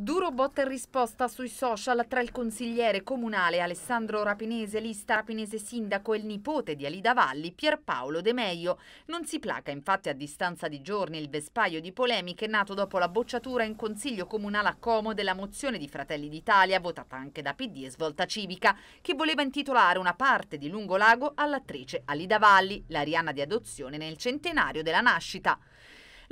Duro botta e risposta sui social tra il consigliere comunale Alessandro Rapinese, lista Rapinese sindaco e il nipote di Alida Valli, Pierpaolo De Meio. Non si placa infatti a distanza di giorni il vespaio di polemiche nato dopo la bocciatura in consiglio comunale a Como della mozione di Fratelli d'Italia, votata anche da PD e Svolta Civica, che voleva intitolare una parte di Lungolago all'attrice Alida Valli, l'ariana di adozione nel centenario della nascita.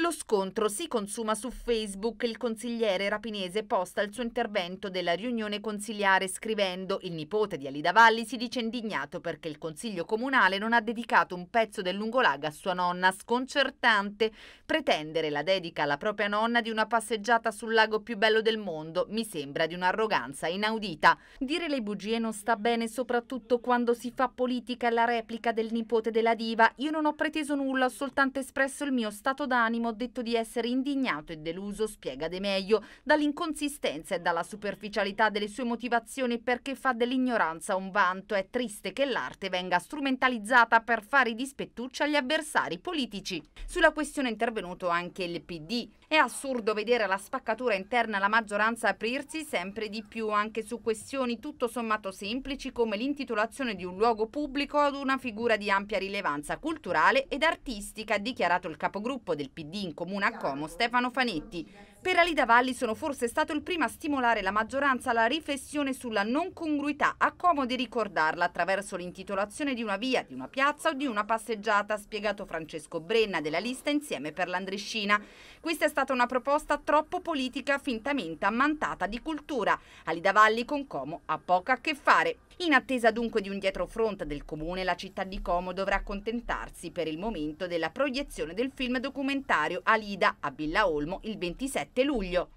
Lo scontro si consuma su Facebook. Il consigliere rapinese posta il suo intervento della riunione consiliare scrivendo «Il nipote di Alida Valli si dice indignato perché il consiglio comunale non ha dedicato un pezzo del lungolago a sua nonna. Sconcertante. Pretendere la dedica alla propria nonna di una passeggiata sul lago più bello del mondo mi sembra di un'arroganza inaudita. Dire le bugie non sta bene soprattutto quando si fa politica e la replica del nipote della diva. Io non ho preteso nulla, ho soltanto espresso il mio stato d'animo primo detto di essere indignato e deluso, spiega De Meglio, dall'inconsistenza e dalla superficialità delle sue motivazioni perché fa dell'ignoranza un vanto. È triste che l'arte venga strumentalizzata per fare i dispettucci agli avversari politici. Sulla questione è intervenuto anche il PD. È assurdo vedere la spaccatura interna alla maggioranza aprirsi sempre di più anche su questioni tutto sommato semplici come l'intitolazione di un luogo pubblico ad una figura di ampia rilevanza culturale ed artistica, ha dichiarato il capogruppo del PD di In Comune a Como Stefano Fanetti. Per Alida Valli sono forse stato il primo a stimolare la maggioranza alla riflessione sulla non congruità, a accomodi ricordarla attraverso l'intitolazione di una via, di una piazza o di una passeggiata, ha spiegato Francesco Brenna della lista Insieme per l'Andrescina. Questa è stata una proposta troppo politica, fintamente ammantata di cultura. Alida Valli con Como ha poco a che fare. In attesa dunque di un dietrofront del comune, la città di Como dovrà accontentarsi per il momento della proiezione del film documentario Alida a Villa Olmo il 27 7 luglio